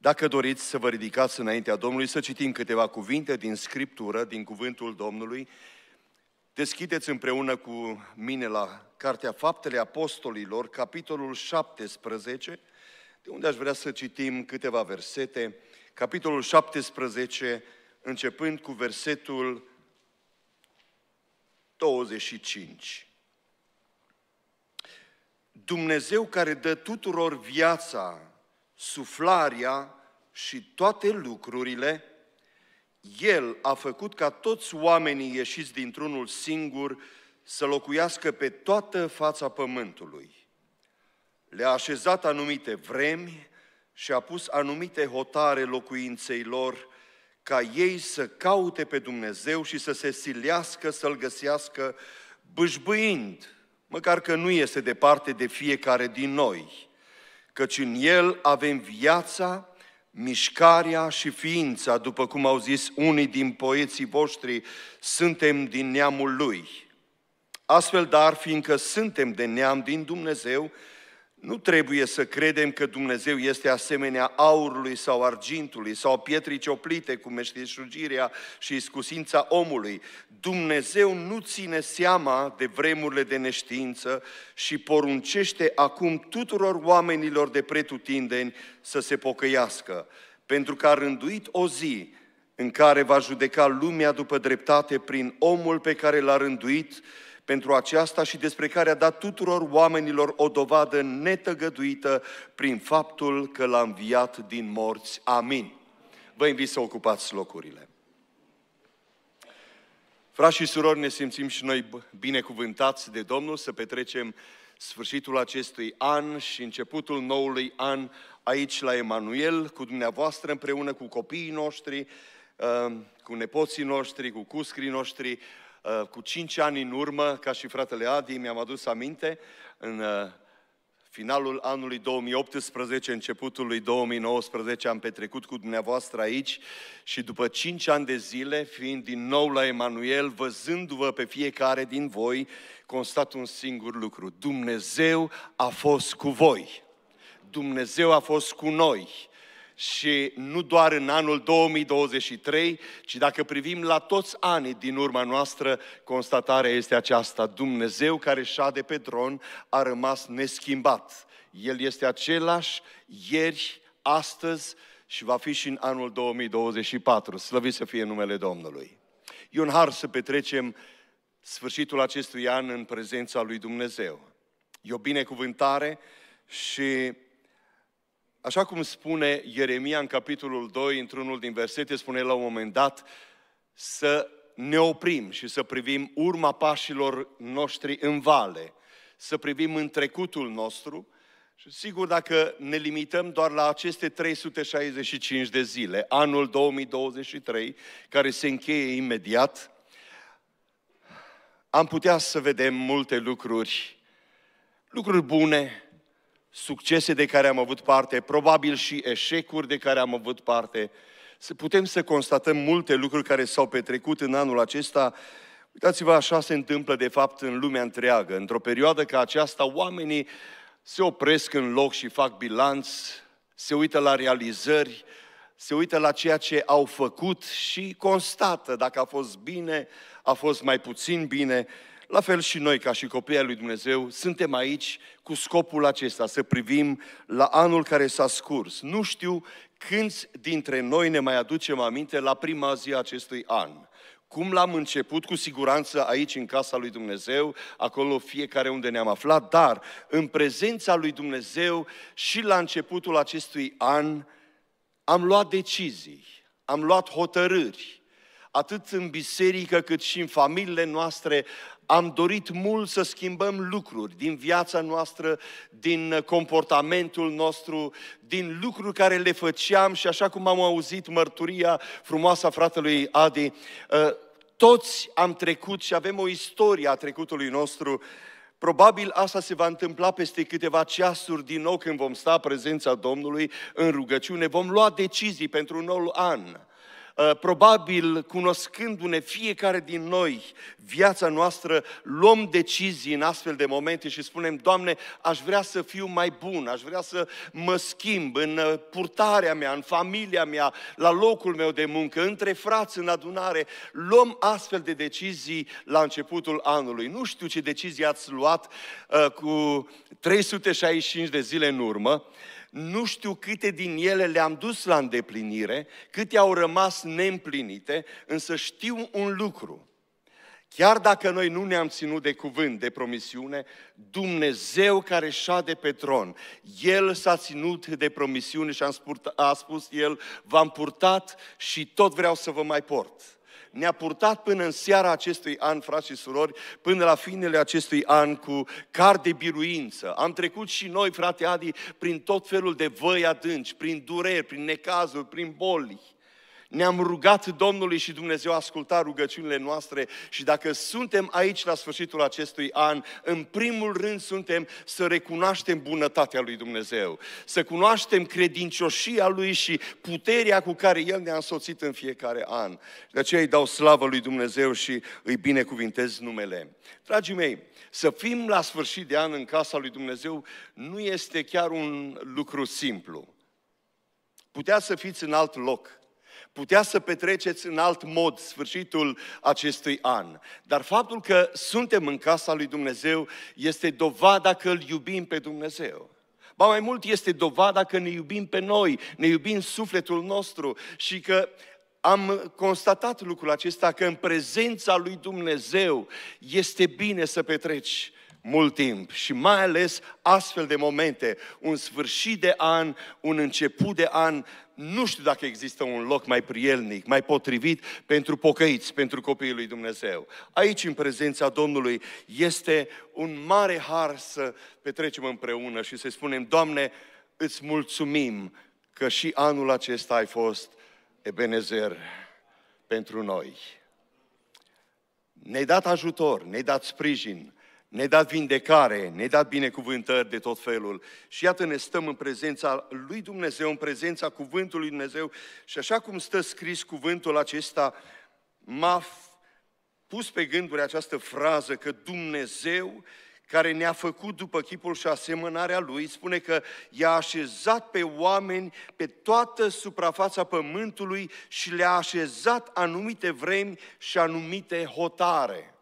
Dacă doriți să vă ridicați înaintea Domnului, să citim câteva cuvinte din Scriptură, din Cuvântul Domnului, deschideți împreună cu mine la Cartea Faptele Apostolilor, capitolul 17, de unde aș vrea să citim câteva versete. Capitolul 17, începând cu versetul 25. Dumnezeu care dă tuturor viața suflarea și toate lucrurile, El a făcut ca toți oamenii ieșiți dintr-unul singur să locuiască pe toată fața pământului. Le-a așezat anumite vremi și a pus anumite hotare locuinței lor, ca ei să caute pe Dumnezeu și să se silească să-L găsească bâșbâind, măcar că nu este departe de fiecare din noi căci în El avem viața, mișcarea și ființa, după cum au zis unii din poeții voștri, suntem din neamul Lui. Astfel, dar, fiindcă suntem de neam din Dumnezeu, nu trebuie să credem că Dumnezeu este asemenea aurului sau argintului sau pietrii cioplite cu meșteșugirea și iscusința omului. Dumnezeu nu ține seama de vremurile de neștiință și poruncește acum tuturor oamenilor de pretutindeni să se pocăiască, pentru că a rânduit o zi în care va judeca lumea după dreptate prin omul pe care l-a rânduit pentru aceasta și despre care a dat tuturor oamenilor o dovadă netăgăduită prin faptul că l-a înviat din morți. Amin. Vă invit să ocupați locurile. Frați și surori, ne simțim și noi binecuvântați de Domnul să petrecem sfârșitul acestui an și începutul noului an aici la Emanuel, cu dumneavoastră împreună cu copiii noștri, uh, cu nepoții noștri, cu cuscrii noștri, Uh, cu cinci ani în urmă, ca și fratele Adi, mi-am adus aminte, în uh, finalul anului 2018, începutul lui 2019, am petrecut cu dumneavoastră aici și după cinci ani de zile, fiind din nou la Emanuel, văzându-vă pe fiecare din voi, constat un singur lucru. Dumnezeu a fost cu voi. Dumnezeu a fost cu noi și nu doar în anul 2023, ci dacă privim la toți anii din urma noastră, constatarea este aceasta. Dumnezeu care șade pe tron a rămas neschimbat. El este același ieri, astăzi și va fi și în anul 2024. Slăvit să fie numele Domnului. E un har să petrecem sfârșitul acestui an în prezența lui Dumnezeu. E o binecuvântare și Așa cum spune Ieremia în capitolul 2, într-unul din versete, spune la un moment dat să ne oprim și să privim urma pașilor noștri în vale, să privim în trecutul nostru și sigur dacă ne limităm doar la aceste 365 de zile, anul 2023, care se încheie imediat, am putea să vedem multe lucruri, lucruri bune, succese de care am avut parte, probabil și eșecuri de care am avut parte. Putem să constatăm multe lucruri care s-au petrecut în anul acesta. Uitați-vă, așa se întâmplă de fapt în lumea întreagă. Într-o perioadă ca aceasta, oamenii se opresc în loc și fac bilanț, se uită la realizări, se uită la ceea ce au făcut și constată dacă a fost bine, a fost mai puțin bine la fel și noi, ca și copiii lui Dumnezeu, suntem aici cu scopul acesta, să privim la anul care s-a scurs. Nu știu câți dintre noi ne mai aducem aminte la prima zi a acestui an cum l-am început cu siguranță aici în casa lui Dumnezeu, acolo fiecare unde ne-am aflat, dar în prezența lui Dumnezeu și la începutul acestui an am luat decizii, am luat hotărâri, atât în biserică cât și în familiile noastre, am dorit mult să schimbăm lucruri din viața noastră, din comportamentul nostru, din lucruri care le făceam și așa cum am auzit mărturia frumoasă a fratelui Adi, ă, toți am trecut și avem o istorie a trecutului nostru. Probabil asta se va întâmpla peste câteva ceasuri din nou când vom sta prezența Domnului în rugăciune, vom lua decizii pentru un nou an Uh, probabil, cunoscându-ne fiecare din noi viața noastră, luăm decizii în astfel de momente și spunem, Doamne, aș vrea să fiu mai bun, aș vrea să mă schimb în uh, purtarea mea, în familia mea, la locul meu de muncă, între frați în adunare. Luăm astfel de decizii la începutul anului. Nu știu ce decizii ați luat uh, cu 365 de zile în urmă, nu știu câte din ele le-am dus la îndeplinire, câte au rămas neîmplinite, însă știu un lucru. Chiar dacă noi nu ne-am ținut de cuvânt, de promisiune, Dumnezeu care șade pe tron, El s-a ținut de promisiune și a spus El, v-am purtat și tot vreau să vă mai port ne-a purtat până în seara acestui an, frați și surori, până la finele acestui an cu car de biruință. Am trecut și noi, frate Adi, prin tot felul de văi adânci, prin dureri, prin necazuri, prin boli ne-am rugat Domnului și Dumnezeu a ascultat rugăciunile noastre și dacă suntem aici la sfârșitul acestui an, în primul rând suntem să recunoaștem bunătatea lui Dumnezeu, să cunoaștem credincioșia lui și puterea cu care El ne-a însoțit în fiecare an. De aceea îi dau slavă lui Dumnezeu și îi binecuvintez numele. Dragii mei, să fim la sfârșit de an în casa lui Dumnezeu nu este chiar un lucru simplu. Putea să fiți în alt loc, putea să petreceți în alt mod sfârșitul acestui an. Dar faptul că suntem în casa lui Dumnezeu este dovada că îl iubim pe Dumnezeu. Ba mai mult este dovada că ne iubim pe noi, ne iubim sufletul nostru și că am constatat lucrul acesta că în prezența lui Dumnezeu este bine să petreci mult timp și mai ales astfel de momente, un sfârșit de an, un început de an, nu știu dacă există un loc mai prielnic, mai potrivit pentru pocăiți, pentru copiii lui Dumnezeu. Aici, în prezența Domnului, este un mare har să petrecem împreună și să spunem, Doamne, îți mulțumim că și anul acesta ai fost Ebenezer pentru noi. Ne-ai dat ajutor, ne-ai dat sprijin, ne-ai dat vindecare, ne-ai dat binecuvântări de tot felul. Și iată ne stăm în prezența lui Dumnezeu, în prezența cuvântului Dumnezeu și așa cum stă scris cuvântul acesta, m-a pus pe gânduri această frază că Dumnezeu care ne-a făcut după chipul și asemănarea Lui, spune că i-a așezat pe oameni pe toată suprafața pământului și le-a așezat anumite vremi și anumite hotare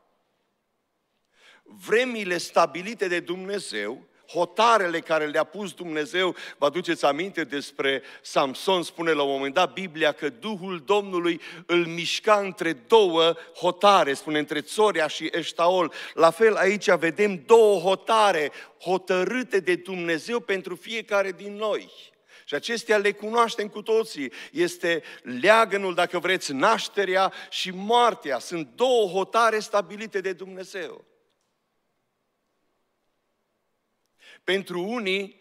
vremile stabilite de Dumnezeu, hotarele care le-a pus Dumnezeu, vă aduceți aminte despre Samson, spune la un moment dat Biblia că Duhul Domnului îl mișca între două hotare, spune între Țoria și Eștaol. La fel aici vedem două hotare hotărâte de Dumnezeu pentru fiecare din noi. Și acestea le cunoaștem cu toții. Este leagănul, dacă vreți, nașterea și moartea. Sunt două hotare stabilite de Dumnezeu. Pentru unii,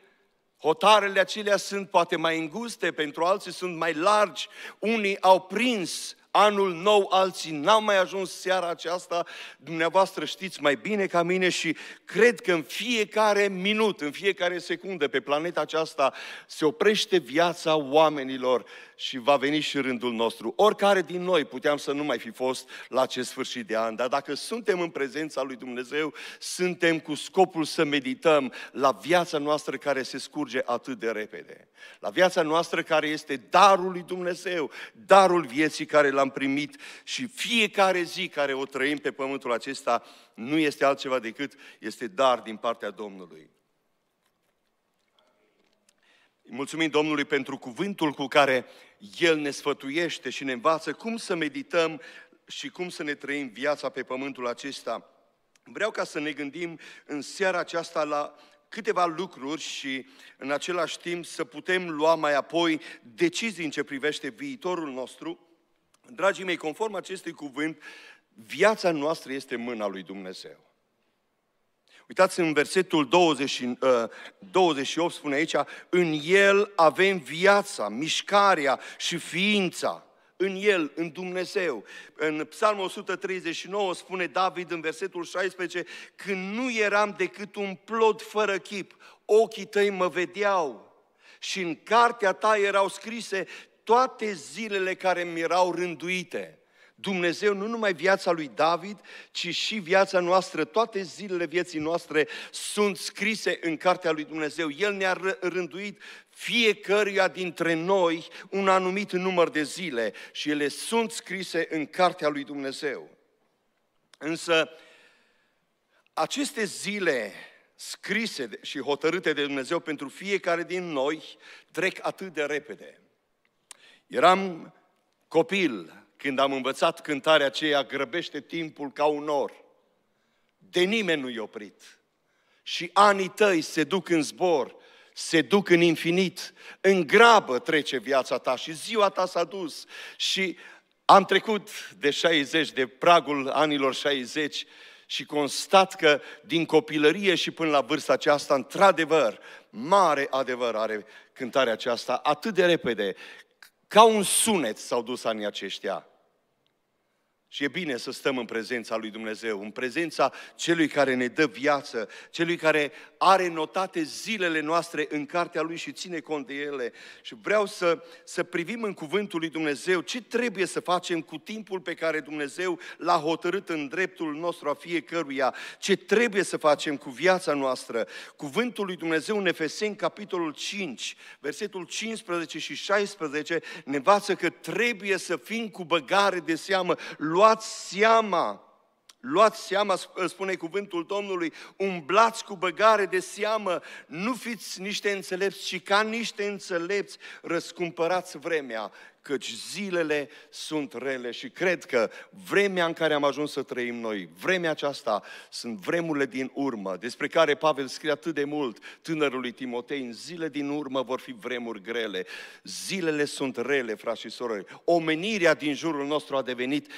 hotarele acelea sunt poate mai înguste, pentru alții sunt mai largi. Unii au prins anul nou, alții n-au mai ajuns seara aceasta, dumneavoastră știți mai bine ca mine și cred că în fiecare minut, în fiecare secundă pe planeta aceasta se oprește viața oamenilor și va veni și rândul nostru. Oricare din noi puteam să nu mai fi fost la acest sfârșit de an, dar dacă suntem în prezența lui Dumnezeu, suntem cu scopul să medităm la viața noastră care se scurge atât de repede, la viața noastră care este darul lui Dumnezeu, darul vieții care l-a am primit și fiecare zi care o trăim pe pământul acesta nu este altceva decât este dar din partea Domnului. Mulțumim Domnului pentru cuvântul cu care El ne sfătuiește și ne învață cum să medităm și cum să ne trăim viața pe pământul acesta. Vreau ca să ne gândim în seara aceasta la câteva lucruri și în același timp să putem lua mai apoi decizii în ce privește viitorul nostru Dragii mei, conform acestui cuvânt, viața noastră este mâna lui Dumnezeu. Uitați în versetul 20, 28 uh, spune aici, în El avem viața, mișcarea și ființa. În El, în Dumnezeu. În Psalmul 139 spune David în versetul 16, când nu eram decât un plod fără chip, ochii tăi mă vedeau și în cartea ta erau scrise toate zilele care mi erau rânduite. Dumnezeu nu numai viața lui David, ci și viața noastră, toate zilele vieții noastre sunt scrise în cartea lui Dumnezeu. El ne-a rânduit fiecăruia dintre noi un anumit număr de zile și ele sunt scrise în cartea lui Dumnezeu. Însă aceste zile scrise și hotărâte de Dumnezeu pentru fiecare din noi trec atât de repede. Eram copil când am învățat cântarea aceea, grăbește timpul ca un nor. De nimeni nu-i oprit. Și anii tăi se duc în zbor, se duc în infinit, în grabă trece viața ta și ziua ta s-a dus. Și am trecut de 60, de pragul anilor 60 și constat că din copilărie și până la vârsta aceasta, într-adevăr, mare adevăr are cântarea aceasta atât de repede ca un sunet s-au dus anii aceștia și e bine să stăm în prezența lui Dumnezeu, în prezența celui care ne dă viață, celui care are notate zilele noastre în cartea lui și ține cont de ele. Și vreau să, să privim în cuvântul lui Dumnezeu ce trebuie să facem cu timpul pe care Dumnezeu l-a hotărât în dreptul nostru a fiecăruia, ce trebuie să facem cu viața noastră. Cuvântul lui Dumnezeu în Efeseni, capitolul 5, versetul 15 și 16, ne învață că trebuie să fim cu băgare de seamă luați luați seama, luați seama, spune cuvântul Domnului, umblați cu băgare de seamă, nu fiți niște înțelepți, ci ca niște înțelepți răscumpărați vremea, căci zilele sunt rele și cred că vremea în care am ajuns să trăim noi, vremea aceasta, sunt vremurile din urmă, despre care Pavel scrie atât de mult tânărului Timotei, în zile din urmă vor fi vremuri grele. Zilele sunt rele, frați și sorori. Omenirea din jurul nostru a devenit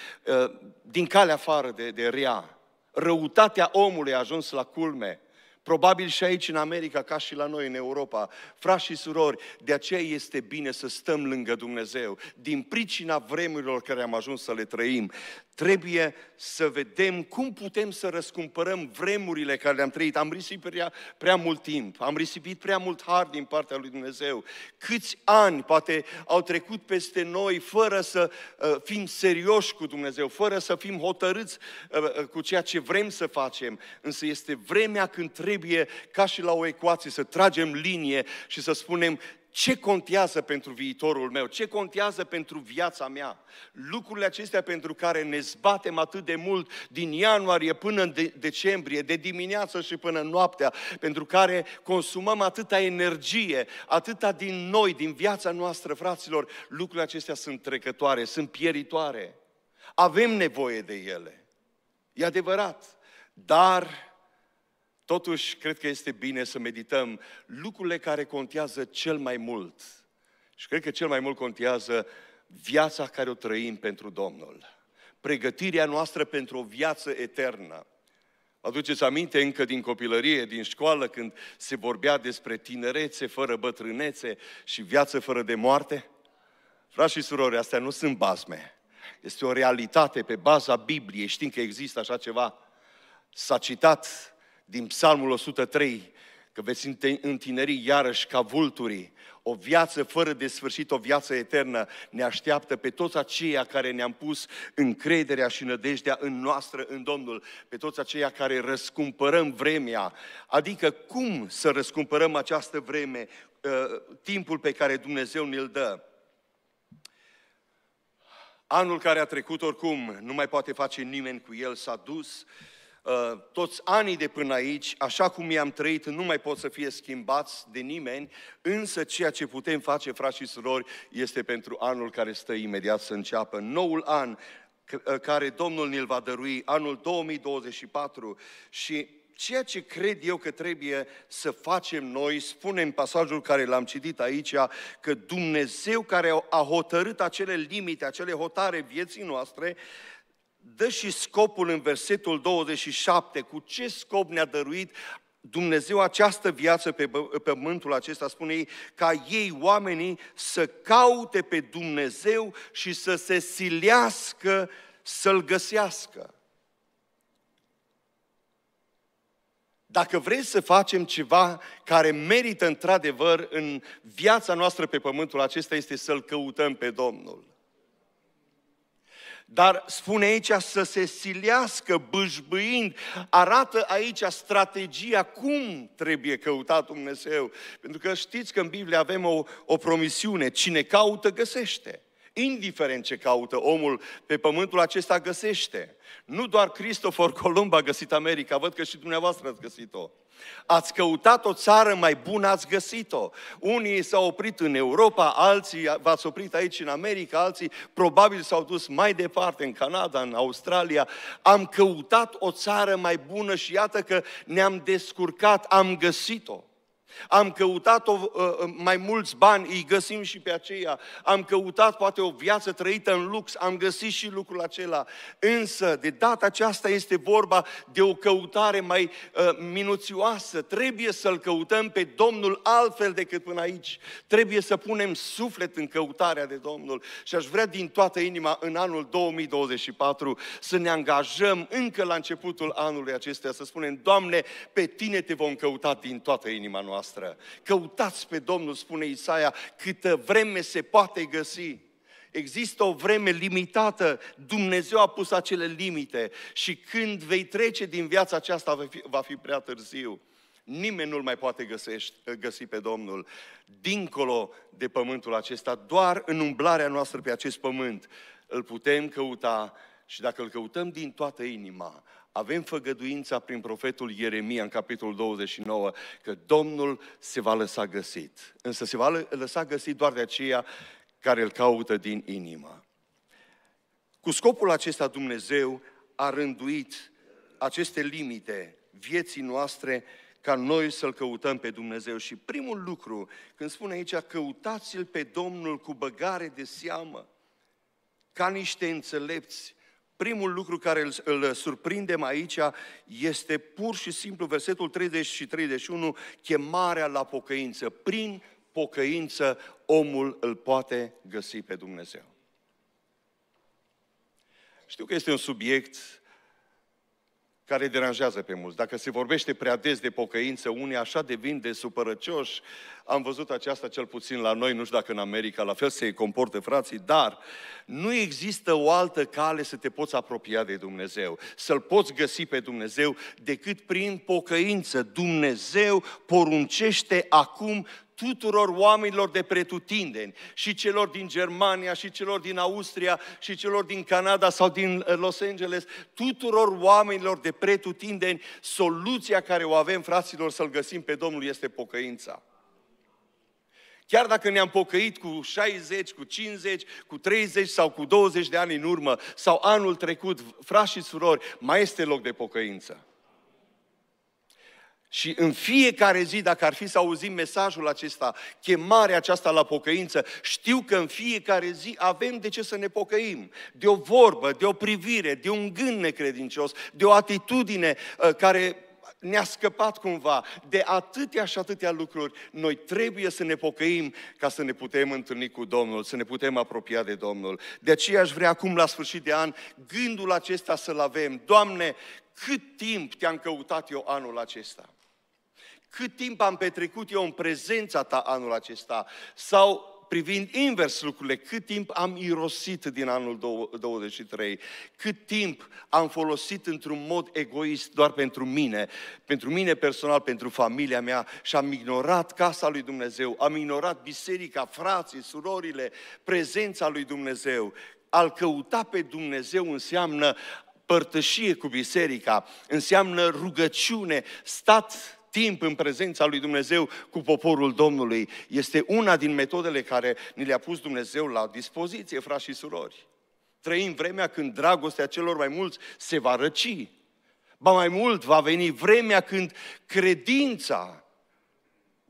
uh, din calea afară de, de rea. Răutatea omului a ajuns la culme. Probabil și aici în America, ca și la noi în Europa. Frați și surori, de aceea este bine să stăm lângă Dumnezeu, din pricina vremurilor care am ajuns să le trăim. Trebuie să vedem cum putem să răscumpărăm vremurile care le-am trăit. Am risipit prea, prea mult timp, am risipit prea mult har din partea lui Dumnezeu. Câți ani poate au trecut peste noi fără să uh, fim serioși cu Dumnezeu, fără să fim hotărâți uh, uh cu ceea ce vrem să facem. Însă este vremea când trebuie, ca și la o ecuație, să tragem linie și să spunem ce contează pentru viitorul meu? Ce contează pentru viața mea? Lucrurile acestea pentru care ne zbatem atât de mult din ianuarie până în de- decembrie, de dimineață și până noaptea, pentru care consumăm atâta energie, atâta din noi, din viața noastră, fraților, lucrurile acestea sunt trecătoare, sunt pieritoare. Avem nevoie de ele. E adevărat. Dar Totuși, cred că este bine să medităm lucrurile care contează cel mai mult. Și cred că cel mai mult contează viața care o trăim pentru Domnul. Pregătirea noastră pentru o viață eternă. Aduceți aminte încă din copilărie, din școală, când se vorbea despre tinerețe fără bătrânețe și viață fără de moarte? Frați și surori, astea nu sunt bazme. Este o realitate pe baza Bibliei. Știm că există așa ceva. S-a citat din Psalmul 103, că veți întineri iarăși ca vulturii, o viață fără de sfârșit, o viață eternă, ne așteaptă pe toți aceia care ne-am pus încrederea și nădejdea în noastră, în Domnul, pe toți aceia care răscumpărăm vremea. Adică cum să răscumpărăm această vreme, ă, timpul pe care Dumnezeu ne-l dă? Anul care a trecut oricum nu mai poate face nimeni cu el, s-a dus, uh, Ă, toți anii de până aici, așa cum i-am trăit, nu mai pot să fie schimbați de nimeni, însă ceea ce putem face, frați și surori, este pentru anul care stă imediat să înceapă. Noul an ă, care Domnul ne-l va dărui, anul 2024 și ceea ce cred eu că trebuie să facem noi, spune în pasajul care l-am citit aici, că Dumnezeu care a hotărât acele limite, acele hotare vieții noastre, dă și scopul în versetul 27, cu ce scop ne-a dăruit Dumnezeu această viață pe pământul acesta, spune ei, ca ei oamenii să caute pe Dumnezeu și să se silească să-L găsească. Dacă vrei să facem ceva care merită într-adevăr în viața noastră pe pământul acesta, este să-L căutăm pe Domnul. Dar spune aici să se silească bâșbâind, arată aici strategia cum trebuie căutat Dumnezeu. Pentru că știți că în Biblie avem o, o promisiune, cine caută găsește. Indiferent ce caută omul pe pământul acesta găsește. Nu doar Cristofor Columb a găsit America, văd că și dumneavoastră ați găsit-o. Ați căutat o țară mai bună, ați găsit-o. Unii s-au oprit în Europa, alții v-ați oprit aici în America, alții probabil s-au dus mai departe în Canada, în Australia. Am căutat o țară mai bună și iată că ne-am descurcat, am găsit-o. Am căutat o, uh, uh, mai mulți bani, îi găsim și pe aceia. Am căutat poate o viață trăită în lux, am găsit și lucrul acela. Însă, de data aceasta este vorba de o căutare mai uh, minuțioasă. Trebuie să-L căutăm pe Domnul altfel decât până aici. Trebuie să punem suflet în căutarea de Domnul. Și aș vrea din toată inima în anul 2024 să ne angajăm încă la începutul anului acesta să spunem, Doamne, pe Tine te vom căuta din toată inima noastră voastră. Căutați pe Domnul, spune Isaia, câtă vreme se poate găsi. Există o vreme limitată, Dumnezeu a pus acele limite și când vei trece din viața aceasta va fi, va fi prea târziu. Nimeni nu-L mai poate găsești, găsi pe Domnul dincolo de pământul acesta, doar în umblarea noastră pe acest pământ îl putem căuta și dacă îl căutăm din toată inima, avem făgăduința prin profetul Ieremia în capitolul 29 că Domnul se va lăsa găsit. Însă se va lăsa găsit doar de aceea care îl caută din inimă. Cu scopul acesta Dumnezeu a rânduit aceste limite vieții noastre ca noi să-L căutăm pe Dumnezeu. Și primul lucru, când spune aici, căutați-L pe Domnul cu băgare de seamă, ca niște înțelepți, primul lucru care îl, îl surprindem aici este pur și simplu versetul 30 și 31, chemarea la pocăință. Prin pocăință omul îl poate găsi pe Dumnezeu. Știu că este un subiect care deranjează pe mulți. Dacă se vorbește prea des de pocăință, unii așa devin de supărăcioși. Am văzut aceasta cel puțin la noi, nu știu dacă în America la fel se comportă frații, dar nu există o altă cale să te poți apropia de Dumnezeu, să-L poți găsi pe Dumnezeu decât prin pocăință. Dumnezeu poruncește acum tuturor oamenilor de pretutindeni, și celor din Germania, și celor din Austria, și celor din Canada sau din eh, Los Angeles, tuturor oamenilor de pretutindeni, soluția care o avem, fraților, să-L găsim pe Domnul este pocăința. Chiar dacă ne-am pocăit cu 60, cu 50, cu 30 sau cu 20 de ani în urmă sau anul trecut, frați și surori, mai este loc de pocăință. Și în fiecare zi, dacă ar fi să auzim mesajul acesta, chemarea aceasta la pocăință, știu că în fiecare zi avem de ce să ne pocăim. De o vorbă, de o privire, de un gând necredincios, de o atitudine uh, care ne-a scăpat cumva de atâtea și atâtea lucruri. Noi trebuie să ne pocăim ca să ne putem întâlni cu Domnul, să ne putem apropia de Domnul. De aceea aș vrea acum, la sfârșit de an, gândul acesta să-l avem. Doamne, cât timp te-am căutat eu anul acesta? cât timp am petrecut eu în prezența ta anul acesta sau privind invers lucrurile, cât timp am irosit din anul 23, cât timp am folosit într-un mod egoist doar pentru mine, pentru mine personal, pentru familia mea și am ignorat casa lui Dumnezeu, am ignorat biserica, frații, surorile, prezența lui Dumnezeu. Al căuta pe Dumnezeu înseamnă părtășie cu biserica, înseamnă rugăciune, stat timp în prezența lui Dumnezeu cu poporul Domnului. Este una din metodele care ni le-a pus Dumnezeu la dispoziție, frați și surori. Trăim vremea când dragostea celor mai mulți se va răci. Ba mai mult, va veni vremea când credința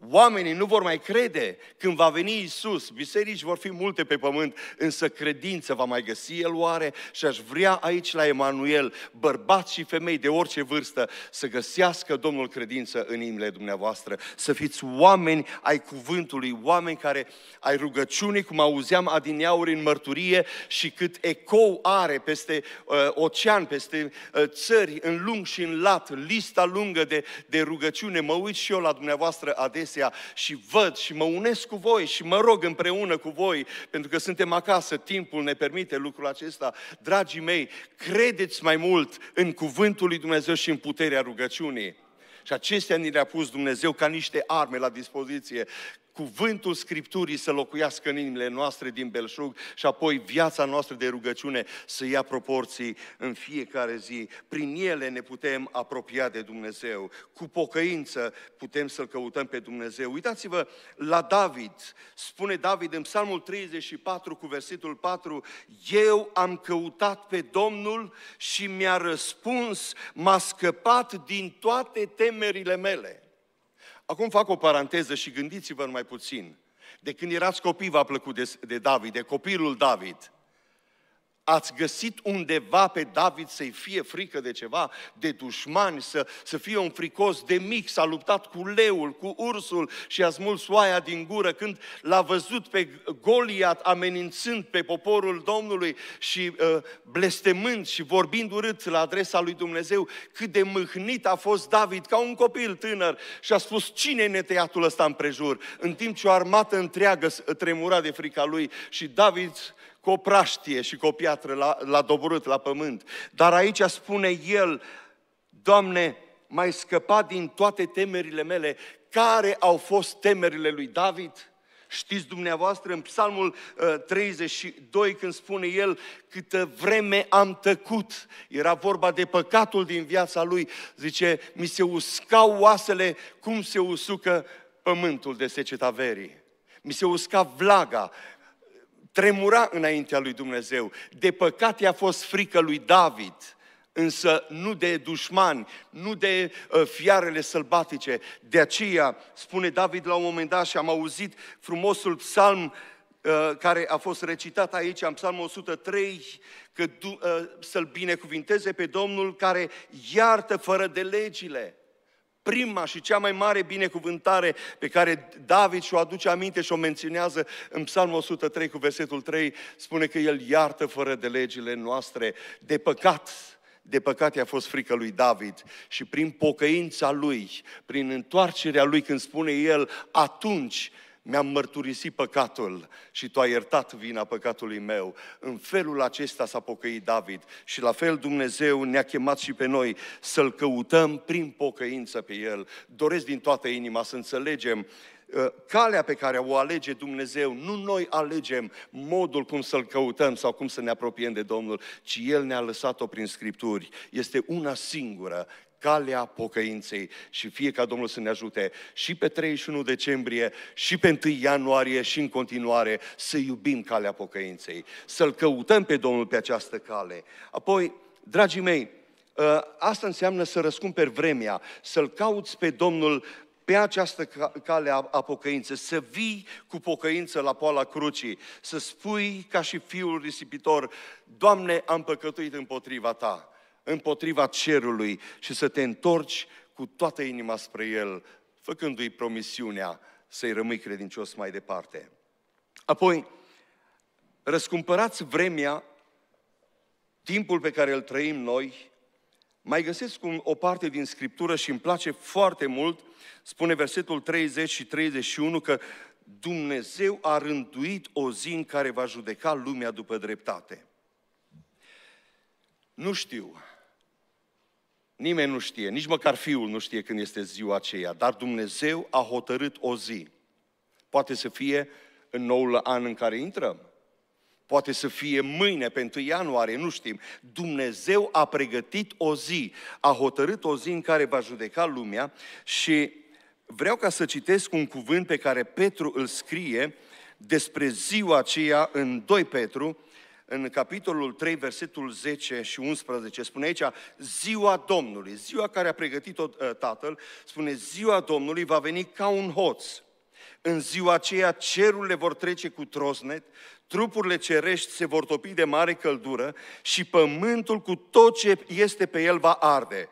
Oamenii nu vor mai crede când va veni Isus. Biserici vor fi multe pe pământ, însă credință va mai găsi el oare? Și aș vrea aici la Emanuel, bărbați și femei de orice vârstă, să găsească Domnul credință în inimile dumneavoastră. Să fiți oameni ai cuvântului, oameni care ai rugăciunii, cum auzeam adineauri în mărturie și cât ecou are peste uh, ocean, peste uh, țări, în lung și în lat, lista lungă de, de rugăciune. Mă uit și eu la dumneavoastră adesea Eclesia și văd și mă unesc cu voi și mă rog împreună cu voi, pentru că suntem acasă, timpul ne permite lucrul acesta. Dragii mei, credeți mai mult în cuvântul lui Dumnezeu și în puterea rugăciunii. Și acestea ni le-a pus Dumnezeu ca niște arme la dispoziție cuvântul Scripturii să locuiască în inimile noastre din belșug și apoi viața noastră de rugăciune să ia proporții în fiecare zi. Prin ele ne putem apropia de Dumnezeu. Cu pocăință putem să-L căutăm pe Dumnezeu. Uitați-vă la David. Spune David în Psalmul 34 cu versetul 4 Eu am căutat pe Domnul și mi-a răspuns, m-a scăpat din toate temerile mele. Acum fac o paranteză și gândiți-vă numai puțin. De când erați copii v-a plăcut de, de David, de copilul David. Ați găsit undeva pe David să-i fie frică de ceva, de dușmani, să, să fie un fricos de mic, s-a luptat cu leul, cu ursul și a smuls oaia din gură când l-a văzut pe Goliat amenințând pe poporul Domnului și uh, blestemând și vorbind urât la adresa lui Dumnezeu, cât de mâhnit a fost David ca un copil tânăr și a spus cine e netăiatul ăsta prejur, în timp ce o armată întreagă tremura de frica lui și David cu o praștie și cu o piatră la, la doborât la pământ. Dar aici spune el, Doamne, mai scăpat din toate temerile mele. Care au fost temerile lui David? Știți dumneavoastră în Psalmul uh, 32 când spune el câtă vreme am tăcut, era vorba de păcatul din viața lui, zice, mi se uscau oasele cum se usucă pământul de seceta verii. Mi se usca vlaga, tremura înaintea lui Dumnezeu. De păcat i-a fost frică lui David, însă nu de dușmani, nu de uh, fiarele sălbatice. De aceea, spune David la un moment dat și am auzit frumosul psalm uh, care a fost recitat aici, în psalmul 103, că uh, să-L binecuvinteze pe Domnul care iartă fără de legile prima și cea mai mare binecuvântare pe care David și-o aduce aminte și o menționează în Psalmul 103 cu versetul 3, spune că el iartă fără de legile noastre, de păcat de păcate a fost frică lui David și prin pocăința lui, prin întoarcerea lui, când spune el, atunci mi-am mărturisit păcatul și tu ai iertat vina păcatului meu. În felul acesta s-a pocăit David și la fel Dumnezeu ne-a chemat și pe noi să-L căutăm prin pocăință pe El. Doresc din toată inima să înțelegem uh, calea pe care o alege Dumnezeu, nu noi alegem modul cum să-L căutăm sau cum să ne apropiem de Domnul, ci El ne-a lăsat-o prin Scripturi. Este una singură calea pocăinței și fie ca Domnul să ne ajute și pe 31 decembrie, și pe 1 ianuarie și în continuare să iubim calea pocăinței, să-L căutăm pe Domnul pe această cale. Apoi, dragii mei, ă, asta înseamnă să răscumperi vremea, să-L cauți pe Domnul pe această cale a, pocăinței, să vii cu pocăință la poala crucii, să spui ca și fiul risipitor, Doamne, am păcătuit împotriva Ta împotriva cerului și să te întorci cu toată inima spre El, făcându-i promisiunea să-i rămâi credincios mai departe. Apoi, răscumpărați vremea, timpul pe care îl trăim noi, mai găsesc o parte din Scriptură și îmi place foarte mult, spune versetul 30 și 31 că Dumnezeu a rânduit o zi în care va judeca lumea după dreptate. Nu știu Nimeni nu știe, nici măcar fiul nu știe când este ziua aceea, dar Dumnezeu a hotărât o zi. Poate să fie în noul an în care intrăm, Poate să fie mâine, pentru ianuarie, nu știm. Dumnezeu a pregătit o zi, a hotărât o zi în care va judeca lumea și vreau ca să citesc un cuvânt pe care Petru îl scrie despre ziua aceea în 2 Petru, în capitolul 3, versetul 10 și 11, spune aici, ziua Domnului, ziua care a pregătit-o ă, Tatăl, spune, ziua Domnului va veni ca un hoț. În ziua aceea cerurile vor trece cu trosnet, trupurile cerești se vor topi de mare căldură și pământul cu tot ce este pe el va arde.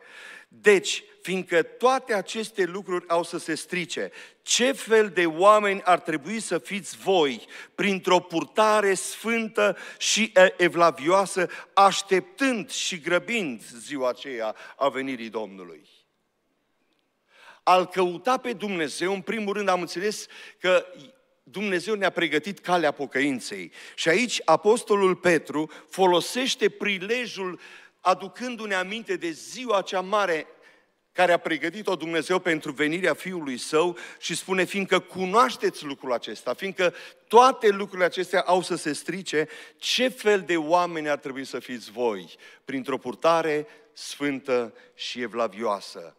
Deci, fiindcă toate aceste lucruri au să se strice, ce fel de oameni ar trebui să fiți voi printr-o purtare sfântă și evlavioasă, așteptând și grăbind ziua aceea a venirii Domnului? Al căuta pe Dumnezeu, în primul rând am înțeles că Dumnezeu ne-a pregătit calea pocăinței. Și aici Apostolul Petru folosește prilejul uh, aducându-ne aminte de ziua cea mare care a pregătit-o Dumnezeu pentru venirea Fiului Său și spune, fiindcă cunoașteți lucrul acesta, fiindcă toate lucrurile acestea au să se strice, ce fel de oameni ar trebui să fiți voi printr-o purtare sfântă și evlavioasă?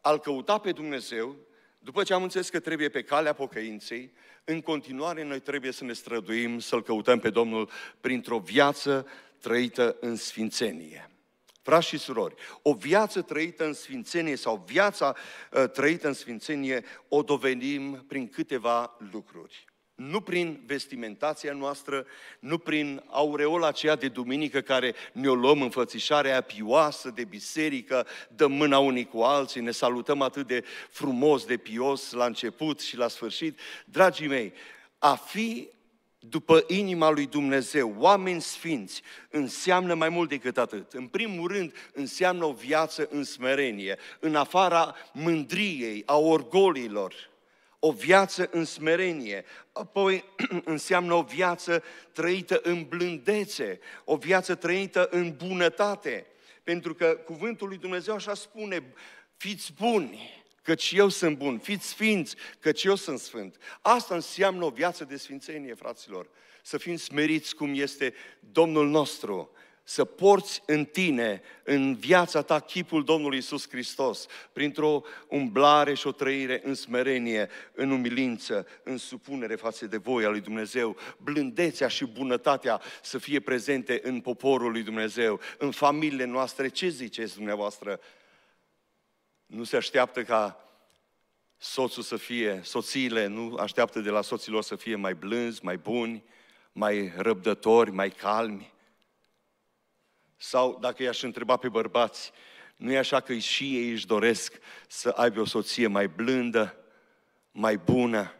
Al căuta pe Dumnezeu, după ce am înțeles că trebuie pe calea pocăinței, în continuare noi trebuie să ne străduim să-L căutăm pe Domnul printr-o viață trăită în sfințenie. Frați și surori, o viață trăită în sfințenie sau viața uh, trăită în sfințenie o dovedim prin câteva lucruri. Nu prin vestimentația noastră, nu prin aureola aceea de duminică care ne-o luăm în fățișarea pioasă de biserică, dăm mâna unii cu alții, ne salutăm atât de frumos, de pios la început și la sfârșit. Dragii mei, a fi după inima lui Dumnezeu, oameni sfinți, înseamnă mai mult decât atât. În primul rând, înseamnă o viață în smerenie, în afara mândriei, a orgolilor. O viață în smerenie, apoi înseamnă o viață trăită în blândețe, o viață trăită în bunătate. Pentru că cuvântul lui Dumnezeu așa spune, fiți buni, căci eu sunt bun, fiți sfinți, căci eu sunt sfânt. Asta înseamnă o viață de sfințenie, fraților. Să fim smeriți cum este Domnul nostru, să porți în tine, în viața ta, chipul Domnului Isus Hristos, printr-o umblare și o trăire în smerenie, în umilință, în supunere față de voia lui Dumnezeu, blândețea și bunătatea să fie prezente în poporul lui Dumnezeu, în familiile noastre. Ce ziceți dumneavoastră? nu se așteaptă ca soțul să fie, soțiile nu așteaptă de la soții lor să fie mai blânzi, mai buni, mai răbdători, mai calmi. Sau dacă i-aș întreba pe bărbați, nu e așa că și ei își doresc să aibă o soție mai blândă, mai bună,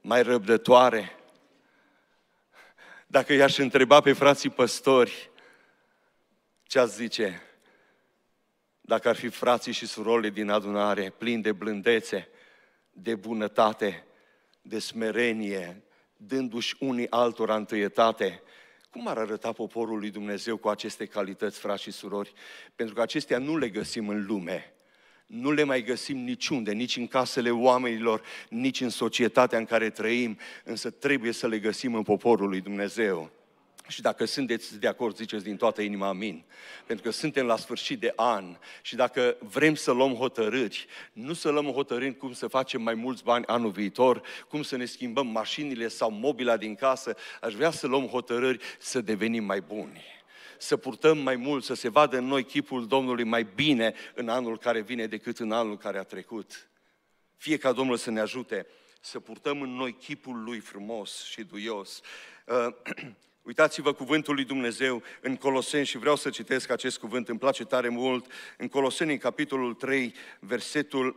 mai răbdătoare? Dacă i-aș întreba pe frații păstori, ce ați zice? Dacă ar fi frații și surorile din adunare plini de blândețe, de bunătate, de smerenie, dându-și unii altora întâietate, cum ar arăta poporul lui Dumnezeu cu aceste calități, frați și surori? Pentru că acestea nu le găsim în lume. Nu le mai găsim niciunde, nici în casele oamenilor, nici în societatea în care trăim, însă trebuie să le găsim în poporul lui Dumnezeu. Și dacă sunteți de acord, ziceți din toată inima amin. Pentru că suntem la sfârșit de an și dacă vrem să luăm hotărâri, nu să luăm hotărâri cum să facem mai mulți bani anul viitor, cum să ne schimbăm mașinile sau mobila din casă, aș vrea să luăm hotărâri să devenim mai buni să purtăm mai mult, să se vadă în noi chipul Domnului mai bine în anul care vine decât în anul care a trecut. Fie ca Domnul să ne ajute să purtăm în noi chipul Lui frumos și duios. Uitați-vă cuvântul lui Dumnezeu în Coloseni și vreau să citesc acest cuvânt, îmi place tare mult, în Coloseni, capitolul 3, versetul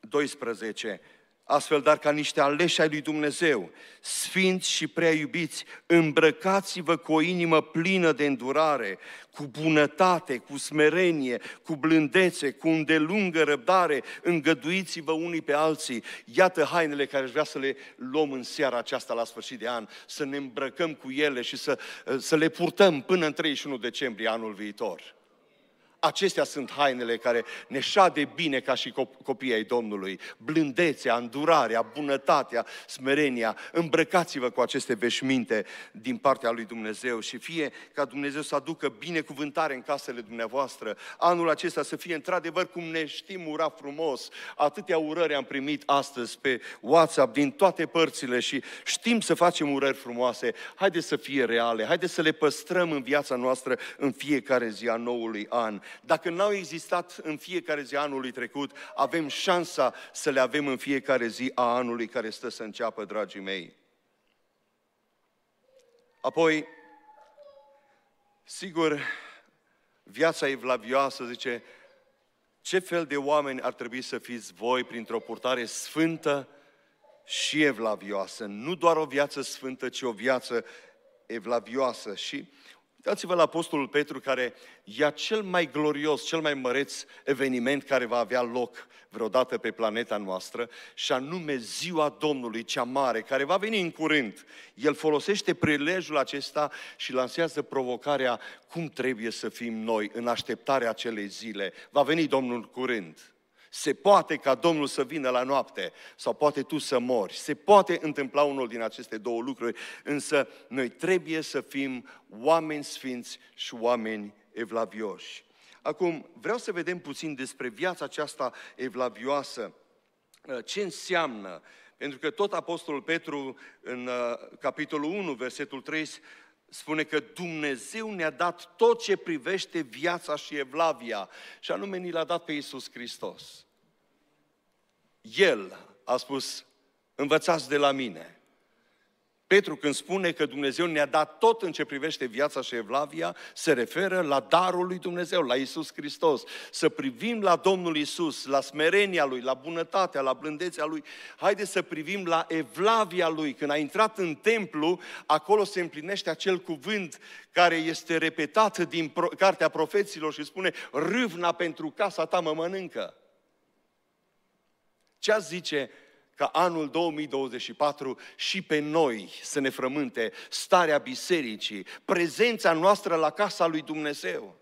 12. astfel, dar ca niște aleși ai lui Dumnezeu, sfinți și prea iubiți, îmbrăcați-vă cu o inimă plină de îndurare, cu bunătate, cu smerenie, cu blândețe, cu îndelungă răbdare, îngăduiți-vă unii pe alții. Iată hainele care aș vrea să le luăm în seara aceasta la sfârșit de an, să ne îmbrăcăm cu ele și să, să le purtăm până în 31 decembrie anul viitor. Acestea sunt hainele care ne șade bine ca și copiii ai Domnului. Blândețea, îndurarea, bunătatea, smerenia. Îmbrăcați-vă cu aceste veșminte din partea lui Dumnezeu și fie ca Dumnezeu să aducă binecuvântare în casele dumneavoastră. Anul acesta să fie într-adevăr cum ne știm ura frumos. Atâtea urări am primit astăzi pe WhatsApp din toate părțile și știm să facem urări frumoase. Haideți să fie reale, haideți să le păstrăm în viața noastră în fiecare zi a noului an. Dacă n-au existat în fiecare zi anului trecut, avem șansa să le avem în fiecare zi a anului care stă să înceapă, dragii mei. Apoi, sigur, viața evlavioasă zice, ce fel de oameni ar trebui să fiți voi printr-o purtare sfântă și evlavioasă? Nu doar o viață sfântă, ci o viață evlavioasă. Și Uitați-vă la Apostolul Petru care ia cel mai glorios, cel mai măreț eveniment care va avea loc vreodată pe planeta noastră și anume ziua Domnului cea mare, care va veni în curând. El folosește prilejul acesta și lansează provocarea cum trebuie să fim noi în așteptarea acelei zile. Va veni Domnul curând. Se poate ca Domnul să vină la noapte sau poate tu să mori. Se poate întâmpla unul din aceste două lucruri, însă noi trebuie să fim oameni sfinți și oameni evlavioși. Acum, vreau să vedem puțin despre viața aceasta evlavioasă. Uh, ce înseamnă? Pentru că tot Apostolul Petru, în uh, capitolul 1, versetul 3, spune că Dumnezeu ne-a dat tot ce privește viața și evlavia, și anume ni l-a dat pe Iisus Hristos. El a spus, învățați de la mine, Petru când spune că Dumnezeu ne-a dat tot în ce privește viața și evlavia, se referă la darul lui Dumnezeu, la Isus Hristos. Să privim la Domnul Isus, la smerenia Lui, la bunătatea, la blândețea Lui. Haideți să privim la evlavia Lui. Când a intrat în templu, acolo se împlinește acel cuvânt care este repetat din pro- cartea profeților și spune râvna pentru casa ta mă mănâncă. Ce zice ca anul 2024 și pe noi să ne frământe starea bisericii, prezența noastră la casa lui Dumnezeu.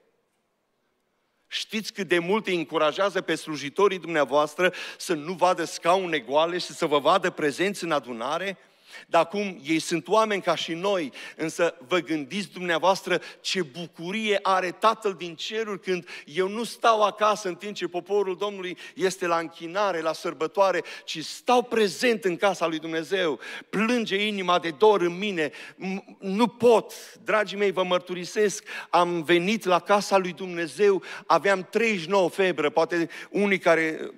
Știți cât de mult îi încurajează pe slujitorii dumneavoastră să nu vadă scaune goale și să vă vadă prezenți în adunare? Dar acum ei sunt oameni ca și noi, însă vă gândiți dumneavoastră ce bucurie are Tatăl din ceruri când eu nu stau acasă în timp ce poporul Domnului este la închinare, la sărbătoare, ci stau prezent în casa lui Dumnezeu. Plânge inima de dor în mine. Nu pot, dragii mei, vă mărturisesc, am venit la casa lui Dumnezeu, aveam 39 febră, poate unii care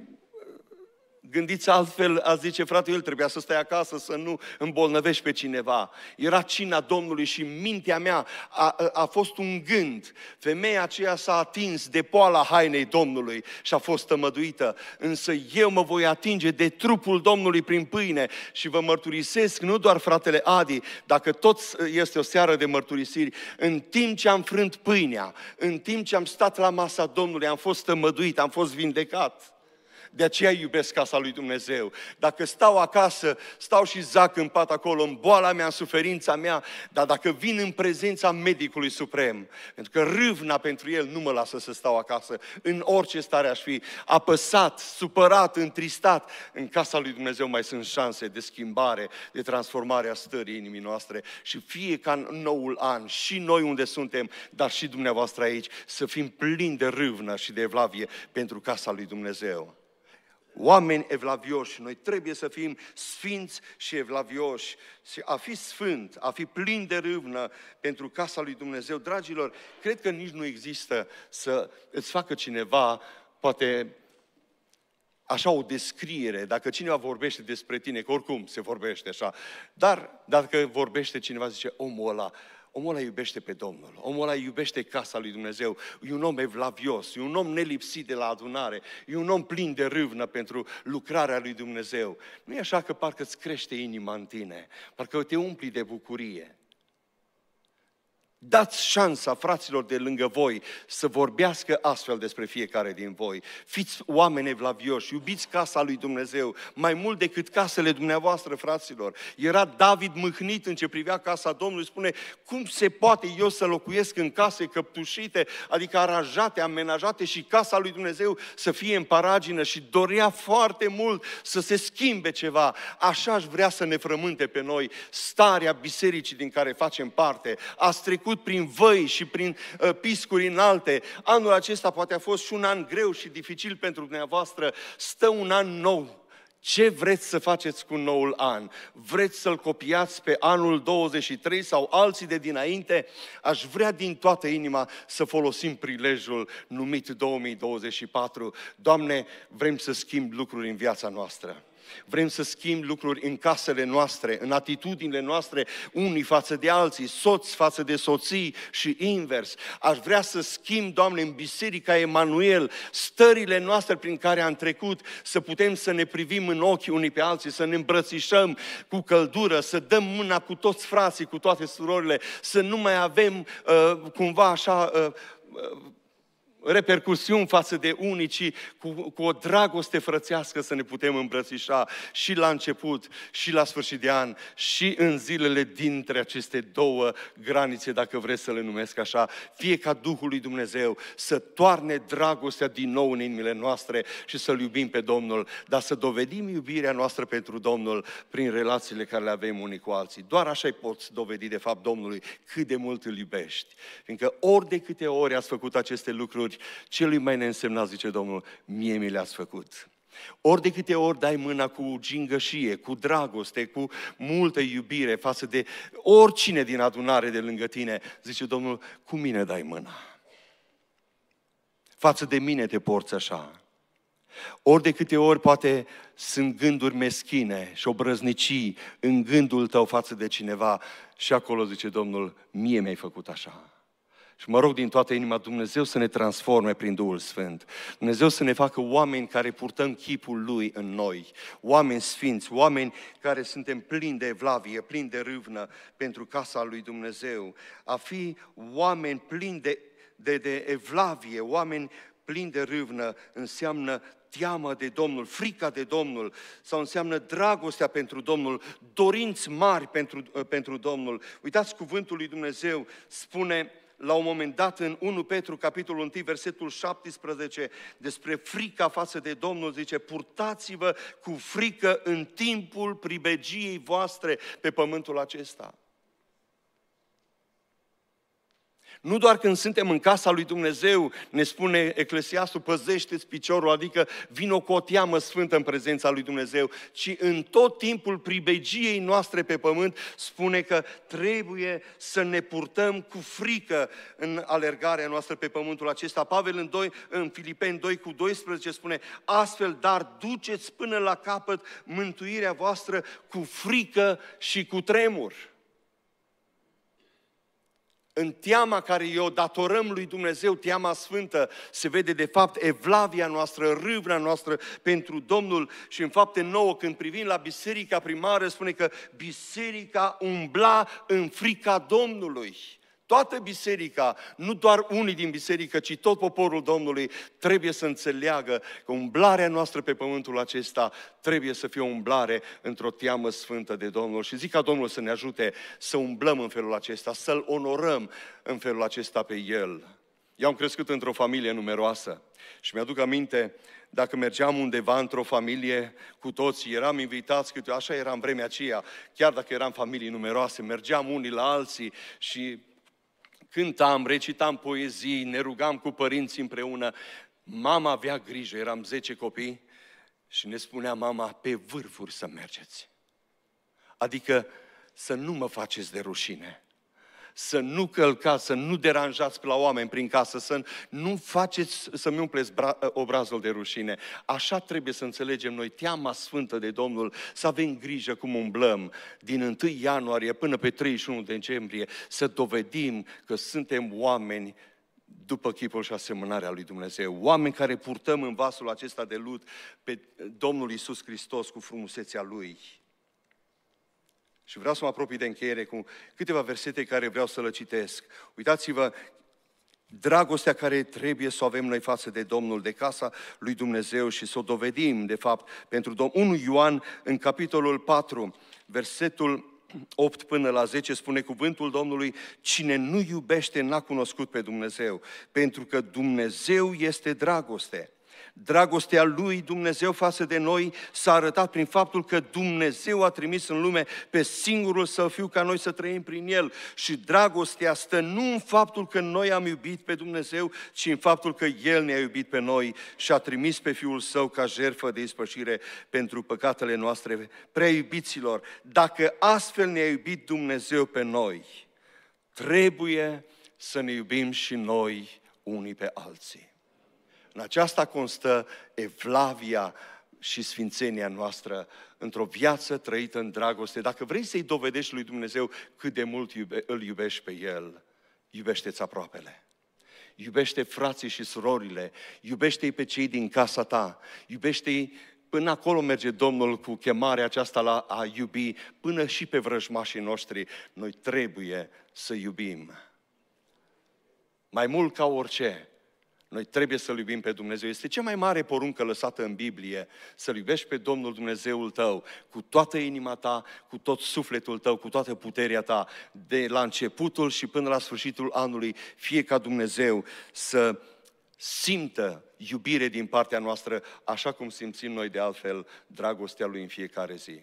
Gândiți altfel, a zice, frate, el trebuia să stai acasă, să nu îmbolnăvești pe cineva. Era cina Domnului și mintea mea a, a, a fost un gând. Femeia aceea s-a atins de poala hainei Domnului și a fost tămăduită. Însă eu mă voi atinge de trupul Domnului prin pâine și vă mărturisesc, nu doar fratele Adi, dacă tot ă, este o seară de mărturisiri, în timp ce am frânt pâinea, în timp ce am stat la masa Domnului, am fost tămăduit, am fost vindecat de aceea iubesc casa lui Dumnezeu. Dacă stau acasă, stau și zac în pat acolo, în boala mea, în suferința mea, dar dacă vin în prezența medicului suprem, pentru că râvna pentru el nu mă lasă să stau acasă, în orice stare aș fi, apăsat, supărat, întristat, în casa lui Dumnezeu mai sunt șanse de schimbare, de transformare a stării inimii noastre și fie ca în noul an, și noi unde suntem, dar și dumneavoastră aici, să fim plini de râvnă și de evlavie pentru casa lui Dumnezeu oameni evlavioși. Noi trebuie să fim sfinți și evlavioși. Și a fi sfânt, a fi plin de râvnă pentru casa lui Dumnezeu, dragilor, cred că nici nu există să îți facă cineva, poate așa o descriere, dacă cineva vorbește despre tine, că oricum se vorbește așa, dar dacă vorbește cineva, zice, omul ăla Omul ăla iubește pe Domnul, omul ăla iubește casa lui Dumnezeu, e un om evlavios, e un om nelipsit de la adunare, e un om plin de râvnă pentru lucrarea lui Dumnezeu. Nu e așa că parcă îți crește inima în tine, parcă te umpli de bucurie. Dați șansa fraților de lângă voi să vorbească astfel despre fiecare din voi. Fiți oameni evlavioși, iubiți casa lui Dumnezeu mai mult decât casele dumneavoastră, fraților. Era David mâhnit în ce privea casa Domnului, spune, cum se poate eu să locuiesc în case căptușite, adică aranjate, amenajate și casa lui Dumnezeu să fie în paragină și dorea foarte mult să se schimbe ceva. Așa aș vrea să ne frământe pe noi starea bisericii din care facem parte. a trecut trecut prin văi și prin uh, piscuri înalte. Anul acesta poate a fost și un an greu și dificil pentru dumneavoastră. Stă un an nou. Ce vreți să faceți cu noul an? Vreți să-l copiați pe anul 23 sau alții de dinainte? Aș vrea din toată inima să folosim prilejul numit 2024. Doamne, vrem să schimb lucruri în viața noastră. Vrem să schimb lucruri în casele noastre, în atitudinile noastre, unii față de alții, soți față de soții și invers. Aș vrea să schimb, Doamne, în Biserica Emanuel, stările noastre prin care am trecut, să putem să ne privim în ochi unii pe alții, să ne îmbrățișăm cu căldură, să dăm mâna cu toți frații, cu toate surorile, să nu mai avem uh, cumva așa... Uh, uh, repercusiuni față de ci cu, cu o dragoste frățească să ne putem îmbrățișa și la început, și la sfârșit de an, și în zilele dintre aceste două granițe, dacă vreți să le numesc așa, fie ca Duhul lui Dumnezeu să toarne dragostea din nou în inimile noastre și să-L iubim pe Domnul, dar să dovedim iubirea noastră pentru Domnul prin relațiile care le avem unii cu alții. Doar așa îi poți dovedi, de fapt, Domnului cât de mult îl iubești. Fiindcă ori de câte ori ați făcut aceste lucruri, făcut, celui mai neînsemnat, zice Domnul, mie mi le-ați făcut. Ori de câte ori dai mâna cu gingășie, cu dragoste, cu multă iubire față de oricine din adunare de lângă tine, zice Domnul, cu mine dai mâna. Față de mine te porți așa. Ori de câte ori poate sunt gânduri meschine și obrăznicii în gândul tău față de cineva și acolo zice Domnul, mie mi-ai făcut așa. Și mă rog din toată inima Dumnezeu să ne transforme prin Duhul Sfânt. Dumnezeu să ne facă oameni care purtăm chipul Lui în noi. Oameni sfinți, oameni care suntem plini de evlavie, plini de râvnă pentru casa Lui Dumnezeu. A fi oameni plini de, de, de evlavie, oameni plini de râvnă, înseamnă teama de Domnul, frica de Domnul, sau înseamnă dragostea pentru Domnul, dorinți mari pentru, pentru Domnul. Uitați cuvântul lui Dumnezeu, spune la un moment dat în 1 Petru, capitolul 1, versetul 17, despre frica față de Domnul, zice, purtați-vă cu frică în timpul pribegiei voastre pe pământul acesta. Nu doar când suntem în casa lui Dumnezeu, ne spune Eclesiastul, păzește-ți piciorul, adică vino cu o teamă sfântă în prezența lui Dumnezeu, ci în tot timpul pribegiei noastre pe pământ spune că trebuie să ne purtăm cu frică în alergarea noastră pe pământul acesta. Pavel în, 2, în Filipeni 2 cu 12 spune, astfel, dar duceți până la capăt mântuirea voastră cu frică și cu tremur în teama care eu datorăm lui Dumnezeu, teama sfântă, se vede de fapt evlavia noastră, râvna noastră pentru Domnul și în fapte nouă, când privim la biserica primară, spune că biserica umbla în frica Domnului toată biserica, nu doar unii din biserică, ci tot poporul Domnului trebuie să înțeleagă că umblarea noastră pe pământul acesta trebuie să fie o umblare într-o teamă sfântă de Domnul. Și zic ca Domnul să ne ajute să umblăm în felul acesta, să-L onorăm în felul acesta pe El. Eu am crescut într-o familie numeroasă și mi-aduc aminte dacă mergeam undeva într-o familie cu toții, eram invitați, câte așa era în vremea aceea, chiar dacă eram familii numeroase, mergeam unii la alții și Cântam, recitam poezii, ne rugam cu părinții împreună. Mama avea grijă, eram 10 copii și ne spunea mama, pe vârfuri să mergeți. Adică să nu mă faceți de rușine să nu călcați, să nu deranjați pe la oameni prin casă, să nu faceți să-mi umpleți obrazul de rușine. Așa trebuie să înțelegem noi teama sfântă de Domnul, să avem grijă cum umblăm din 1 ianuarie până pe 31 decembrie, să dovedim că suntem oameni după chipul și asemănarea lui Dumnezeu. Oameni care purtăm în vasul acesta de lut pe Domnul Isus Hristos cu frumusețea Lui. Și vreau să mă apropii de încheiere cu câteva versete care vreau să le citesc. Uitați-vă Dragostea care trebuie să o avem noi față de Domnul, de casa lui Dumnezeu și să o dovedim, de fapt, pentru Domnul 1 Ioan, în capitolul 4, versetul 8 până la 10 spune cuvântul Domnului, cine nu iubește n-a cunoscut pe Dumnezeu, pentru că Dumnezeu este dragoste. Dragostea lui Dumnezeu față de noi s-a arătat prin faptul că Dumnezeu a trimis în lume pe singurul Său Fiu ca noi să trăim prin El. Și dragostea stă nu în faptul că noi am iubit pe Dumnezeu, ci în faptul că El ne-a iubit pe noi și a trimis pe Fiul Său ca jertfă de ispășire pentru păcatele noastre. Preiubiților, dacă astfel ne-a iubit Dumnezeu pe noi, trebuie să ne iubim și noi unii pe alții. În aceasta constă evlavia și sfințenia noastră într-o viață trăită în dragoste. Dacă vrei să-i dovedești lui Dumnezeu cât de mult iube, îl iubești pe El, iubește-ți aproapele. Iubește frații și surorile, iubește-i pe cei din casa ta, iubește-i Până acolo merge Domnul cu chemarea aceasta la a iubi, până și pe vrăjmașii noștri. Noi trebuie să iubim. Mai mult ca orice, noi trebuie să-L iubim pe Dumnezeu. Este cea mai mare poruncă lăsată în Biblie, să-L iubești pe Domnul Dumnezeul tău cu toată inima ta, cu tot sufletul tău, cu toată puterea ta, de la începutul și până la sfârșitul anului, fie ca Dumnezeu să simtă iubire din partea noastră, așa cum simțim noi de altfel dragostea Lui în fiecare zi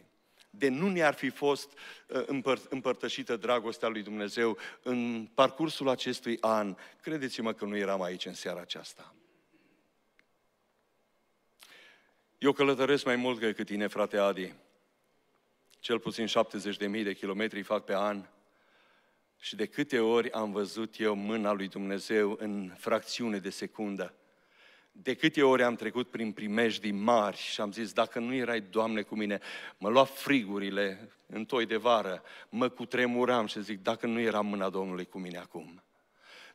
de nu ne-ar fi fost uh, împărtășită dragostea lui Dumnezeu în parcursul acestui an, credeți-mă că nu eram aici în seara aceasta. Eu călătoresc mai mult decât tine, frate Adi. Cel puțin 70.000 de kilometri fac pe an. Și de câte ori am văzut eu mâna lui Dumnezeu în fracțiune de secundă de câte ori am trecut prin primejdii mari și am zis, dacă nu erai, Doamne, cu mine, mă lua frigurile în toi de vară, mă cutremuram și zic, dacă nu era mâna Domnului cu mine acum.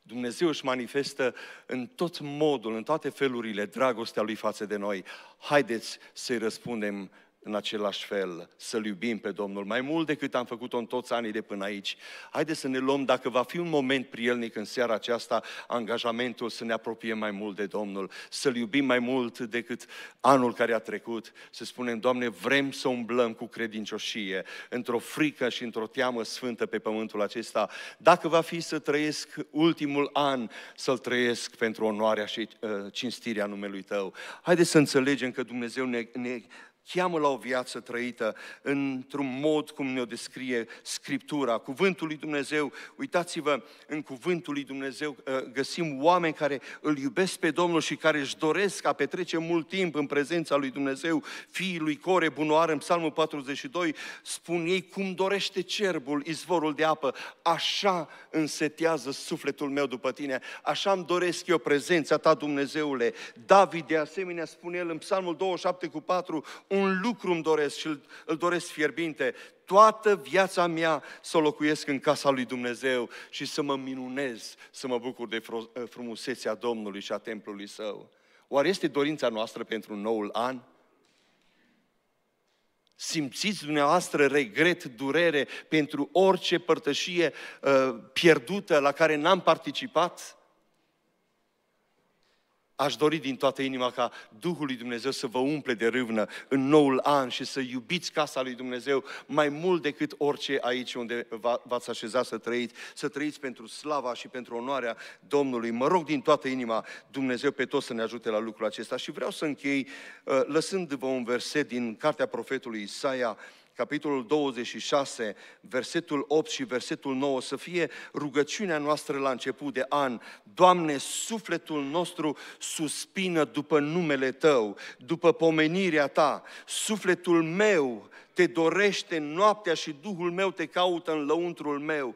Dumnezeu își manifestă în tot modul, în toate felurile, dragostea Lui față de noi. Haideți să-i răspundem în același fel, să-L iubim pe Domnul mai mult decât am făcut-o în toți anii de până aici. Haideți să ne luăm, dacă va fi un moment prielnic în seara aceasta, angajamentul să ne apropiem mai mult de Domnul, să-L iubim mai mult decât anul care a trecut, să spunem, Doamne, vrem să umblăm cu credincioșie, într-o frică și într-o teamă sfântă pe pământul acesta. Dacă va fi să trăiesc ultimul an, să-L trăiesc pentru onoarea și uh, cinstirea numelui Tău. Haideți să înțelegem că Dumnezeu ne, ne cheamă la o viață trăită într-un mod cum ne-o descrie Scriptura, Cuvântul lui Dumnezeu. Uitați-vă, în Cuvântul lui Dumnezeu uh, găsim oameni care îl iubesc pe Domnul și care își doresc a petrece mult timp în prezența lui Dumnezeu. Fiii lui Core, Bunoar, în Psalmul 42, spun ei cum dorește cerbul, izvorul de apă, așa însetează sufletul meu după tine, așa îmi doresc eu prezența ta, Dumnezeule. David, de asemenea, spune el în Psalmul 27 cu 4, un lucru îmi doresc și îl, doresc fierbinte, toată viața mea să locuiesc în casa lui Dumnezeu și să mă minunez, să mă bucur de eh, frumusețea Domnului și a templului său. Oare este dorința noastră pentru noul an? Simțiți dumneavoastră regret, durere pentru orice părtășie uh, pierdută la care n-am participat? Aș dori din toată inima ca Duhul lui Dumnezeu să vă umple de râvnă în noul an și să iubiți casa lui Dumnezeu mai mult decât orice aici unde v-ați așezat să trăiți, să trăiți pentru slava și pentru onoarea Domnului. Mă rog din toată inima Dumnezeu pe toți să ne ajute la lucrul acesta și vreau să închei uh, lăsându-vă un verset din cartea profetului Isaia, capitolul 26, versetul 8 și versetul 9, să fie rugăciunea noastră la început de an. Doamne, sufletul nostru suspină după numele Tău, după pomenirea Ta. Sufletul meu te dorește noaptea și Duhul meu te caută în lăuntrul meu.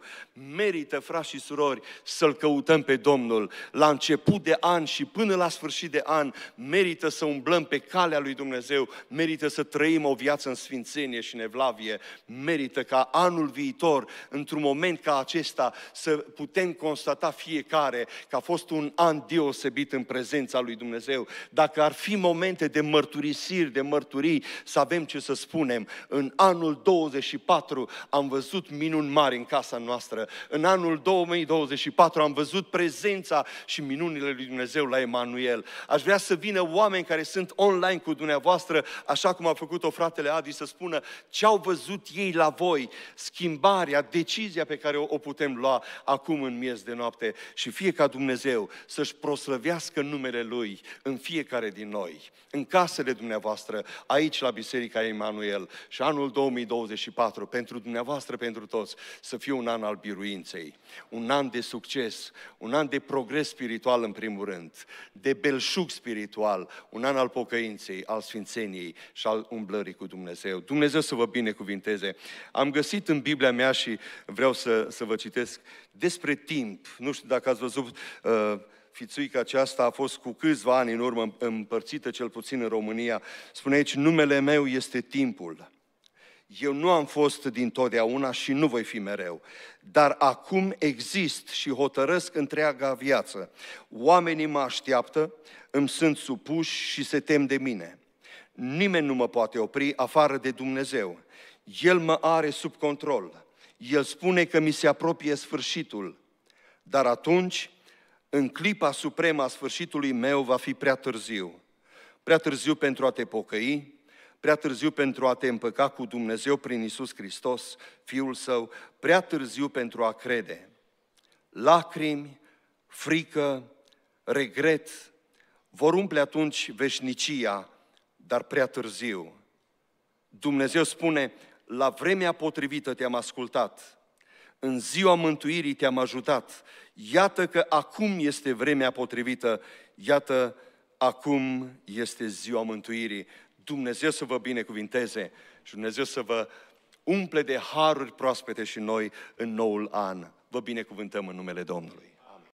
Merită, frați și surori, să-L căutăm pe Domnul. La început de an și până la sfârșit de an, merită să umblăm pe calea lui Dumnezeu, merită să trăim o viață în sfințenie și nevlavie, merită ca anul viitor, într-un moment ca acesta, să putem constata fiecare că a fost un an deosebit în prezența lui Dumnezeu. Dacă ar fi momente de mărturisiri, de mărturii, să avem ce să spunem. În anul 24 am văzut minuni mari în casa noastră. În anul 2024 am văzut prezența și minunile lui Dumnezeu la Emanuel. Aș vrea să vină oameni care sunt online cu dumneavoastră, așa cum a făcut-o fratele Adi, să spună ce au văzut ei la voi, schimbarea, decizia pe care o putem lua acum în miez de noapte și fie ca Dumnezeu să-și proslăvească numele Lui în fiecare din noi, în casele dumneavoastră, aici la Biserica Emanuel și anul 2024 pentru dumneavoastră, pentru toți, să fie un an al biruinței, un an de succes, un an de progres spiritual în primul rând, de belșug spiritual, un an al pocăinței, al sfințeniei și al umblării cu Dumnezeu. Dumnezeu să vă binecuvinteze. Am găsit în Biblia mea și vreau să, să vă citesc despre timp. Nu știu dacă ați văzut uh, fițuica aceasta a fost cu câțiva ani în urmă împărțită, cel puțin în România. Spune aici, numele meu este timpul. Eu nu am fost din totdeauna și nu voi fi mereu, dar acum exist și hotărăsc întreaga viață. Oamenii mă așteaptă, îmi sunt supuși și se tem de mine. Nimeni nu mă poate opri afară de Dumnezeu. El mă are sub control. El spune că mi se apropie sfârșitul. Dar atunci, în clipa supremă a sfârșitului meu, va fi prea târziu. Prea târziu pentru a te pocăi, prea târziu pentru a te împăca cu Dumnezeu prin Isus Hristos, Fiul Său, prea târziu pentru a crede. Lacrimi, frică, regret vor umple atunci veșnicia, dar prea târziu. Dumnezeu spune, la vremea potrivită te-am ascultat, în ziua mântuirii te-am ajutat, iată că acum este vremea potrivită, iată acum este ziua mântuirii. Dumnezeu să vă binecuvinteze și Dumnezeu să vă umple de haruri proaspete și noi în noul an. Vă binecuvântăm în numele Domnului.